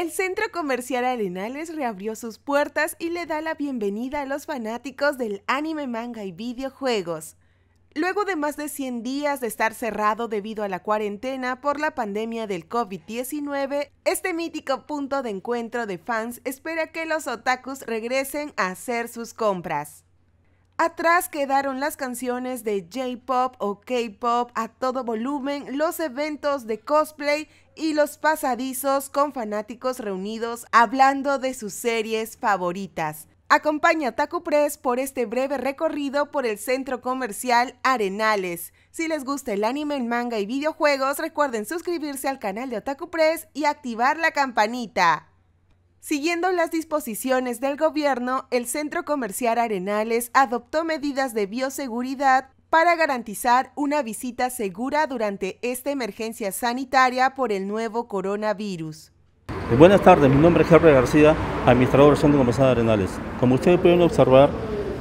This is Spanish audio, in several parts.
El Centro Comercial Arenales reabrió sus puertas y le da la bienvenida a los fanáticos del anime, manga y videojuegos. Luego de más de 100 días de estar cerrado debido a la cuarentena por la pandemia del COVID-19, este mítico punto de encuentro de fans espera que los otakus regresen a hacer sus compras. Atrás quedaron las canciones de J-Pop o K-Pop a todo volumen, los eventos de cosplay y los pasadizos con fanáticos reunidos hablando de sus series favoritas. Acompaña a Otaku Press por este breve recorrido por el centro comercial Arenales. Si les gusta el anime, el manga y videojuegos, recuerden suscribirse al canal de Otaku Press y activar la campanita. Siguiendo las disposiciones del gobierno, el Centro Comercial Arenales adoptó medidas de bioseguridad para garantizar una visita segura durante esta emergencia sanitaria por el nuevo coronavirus. Eh, buenas tardes, mi nombre es Herbert García, administrador del Centro Comercial Arenales. Como ustedes pueden observar,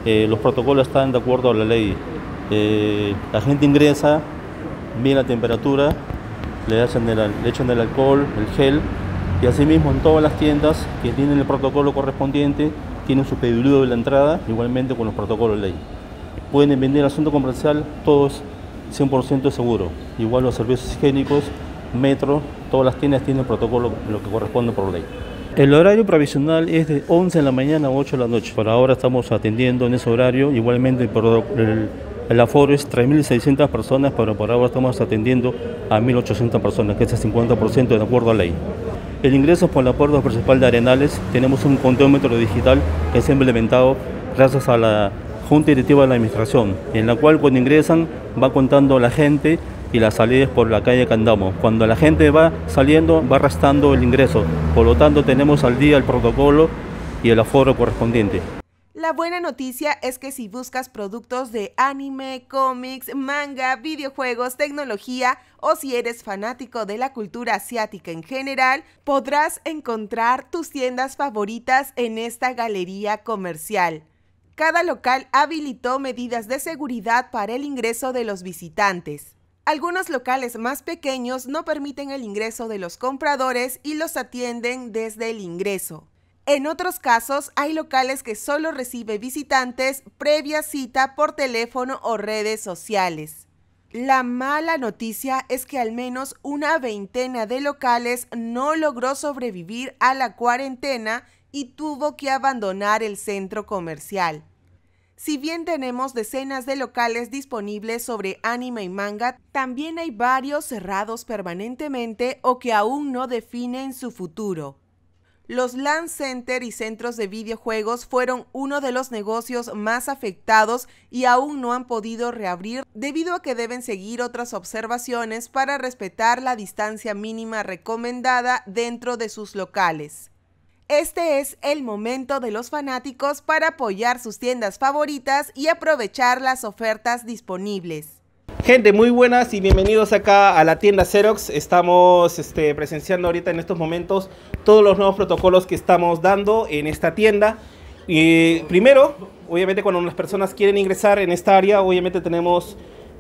eh, los protocolos están de acuerdo a la ley. Eh, la gente ingresa, mide la temperatura, le, hacen le echan el alcohol, el gel, y asimismo en todas las tiendas que tienen el protocolo correspondiente tienen su pedido de la entrada, igualmente con los protocolos de ley. Pueden vender asunto comercial todos 100% seguro. Igual los servicios higiénicos, metro, todas las tiendas tienen el protocolo lo que corresponde por ley. El horario provisional es de 11 de la mañana a 8 de la noche. Por ahora estamos atendiendo en ese horario. Igualmente el, el aforo es 3.600 personas, pero por ahora estamos atendiendo a 1.800 personas, que es el 50% de acuerdo a ley. El ingreso por la puerta principal de Arenales tenemos un conteómetro digital que se ha implementado gracias a la Junta Directiva de la Administración, en la cual cuando ingresan va contando la gente y las salidas por la calle que andamos. Cuando la gente va saliendo va arrastrando el ingreso, por lo tanto tenemos al día el protocolo y el aforo correspondiente. La buena noticia es que si buscas productos de anime, cómics, manga, videojuegos, tecnología o si eres fanático de la cultura asiática en general, podrás encontrar tus tiendas favoritas en esta galería comercial. Cada local habilitó medidas de seguridad para el ingreso de los visitantes. Algunos locales más pequeños no permiten el ingreso de los compradores y los atienden desde el ingreso. En otros casos, hay locales que solo recibe visitantes previa cita por teléfono o redes sociales. La mala noticia es que al menos una veintena de locales no logró sobrevivir a la cuarentena y tuvo que abandonar el centro comercial. Si bien tenemos decenas de locales disponibles sobre anime y manga, también hay varios cerrados permanentemente o que aún no definen su futuro. Los land center y centros de videojuegos fueron uno de los negocios más afectados y aún no han podido reabrir debido a que deben seguir otras observaciones para respetar la distancia mínima recomendada dentro de sus locales. Este es el momento de los fanáticos para apoyar sus tiendas favoritas y aprovechar las ofertas disponibles. Gente, muy buenas y bienvenidos acá a la tienda Xerox. Estamos este, presenciando ahorita en estos momentos todos los nuevos protocolos que estamos dando en esta tienda. primero, obviamente cuando las personas quieren ingresar en esta área, obviamente tenemos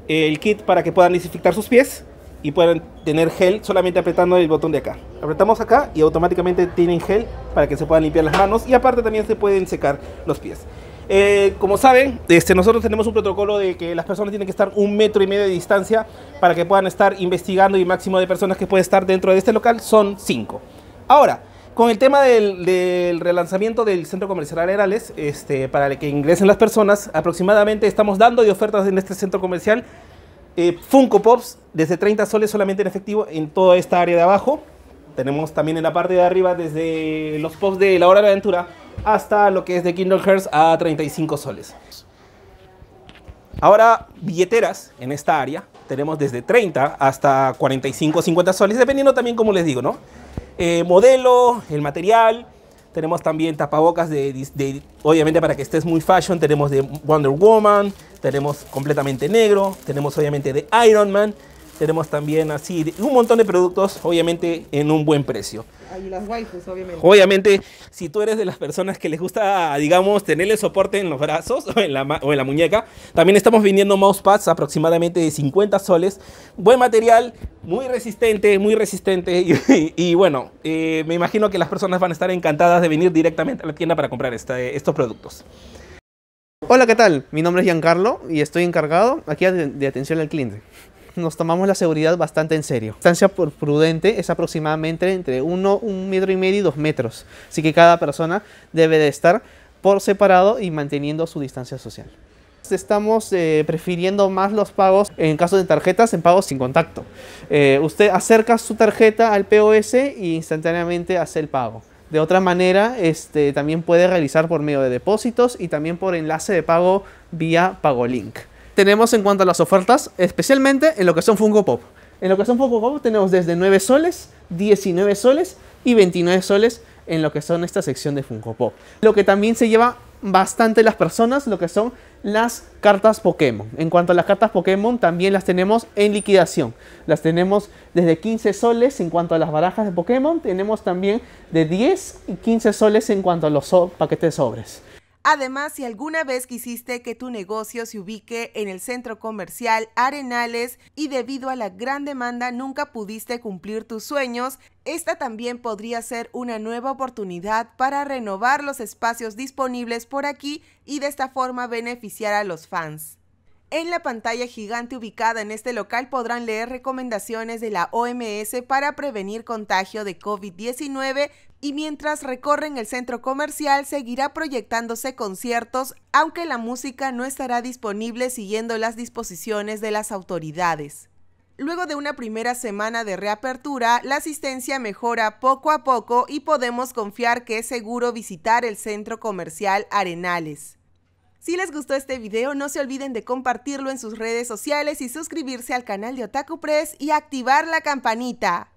eh, el kit para que puedan desinfectar sus pies y puedan tener gel solamente apretando el botón de acá. Apretamos acá y automáticamente tienen gel para que se puedan limpiar las manos y aparte también se pueden secar los pies. Eh, como saben, este, nosotros tenemos un protocolo de que las personas tienen que estar un metro y medio de distancia para que puedan estar investigando y máximo de personas que puede estar dentro de este local son cinco. Ahora, con el tema del, relanzamiento del centro comercial Herales, este, para que ingresen las personas, aproximadamente estamos dando de ofertas en este centro comercial eh, Funko Pops desde 30 soles solamente en efectivo en toda esta área de abajo. Tenemos también en la parte de arriba desde los pops de la hora de la aventura hasta lo que es de Kindle Hearts a 35 soles. Ahora, billeteras en esta área tenemos desde 30 hasta 45 50 soles, dependiendo también, como les digo, ¿no? Eh, modelo, el material. Tenemos también tapabocas de, de, obviamente para que estés muy fashion, tenemos de Wonder Woman, tenemos completamente negro, tenemos obviamente de Iron Man, tenemos también así un montón de productos, obviamente en un buen precio. Y las waifus, obviamente. Obviamente, si tú eres de las personas que les gusta, digamos, el soporte en los brazos o en la, o en la muñeca, también estamos vendiendo mousepads aproximadamente de 50 soles. Buen material, muy resistente, muy resistente. Y, bueno, eh, me imagino que las personas van a estar encantadas de venir directamente a la tienda para comprar este, estos productos. Hola, ¿qué tal? Mi nombre es Giancarlo y estoy encargado aquí de atención al cliente nos tomamos la seguridad bastante en serio. La distancia por prudente es aproximadamente entre 1, un metro y medio y 2 metros. Así que cada persona debe de estar por separado y manteniendo su distancia social. Estamos eh, prefiriendo más los pagos en caso de tarjetas en pagos sin contacto. Eh, usted acerca su tarjeta al POS y instantáneamente hace el pago. De otra manera, este, también puede realizar por medio de depósitos y también por enlace de pago vía PagoLink tenemos en cuanto a las ofertas, especialmente en lo que son Funko Pop. En lo que son Funko Pop tenemos desde 9 soles, 19 soles y 29 soles en lo que son esta sección de Funko Pop. Lo que también se lleva bastante las personas, lo que son las cartas Pokémon. En cuanto a las cartas Pokémon, también las tenemos en liquidación. Las tenemos desde 15 soles en cuanto a las barajas de Pokémon. Tenemos también de 10 y 15 soles en cuanto a los paquetes sobres. Además, si alguna vez quisiste que tu negocio se ubique en el centro comercial Arenales y debido a la gran demanda nunca pudiste cumplir tus sueños, esta también podría ser una nueva oportunidad para renovar los espacios disponibles por aquí y de esta forma beneficiar a los fans. En la pantalla gigante ubicada en este local podrán leer recomendaciones de la OMS para prevenir contagio de COVID-19 y mientras recorren el centro comercial seguirá proyectándose conciertos, aunque la música no estará disponible siguiendo las disposiciones de las autoridades. Luego de una primera semana de reapertura, la asistencia mejora poco a poco y podemos confiar que es seguro visitar el centro comercial Arenales. Si les gustó este video, no se olviden de compartirlo en sus redes sociales y suscribirse al canal de Otaku Press y activar la campanita.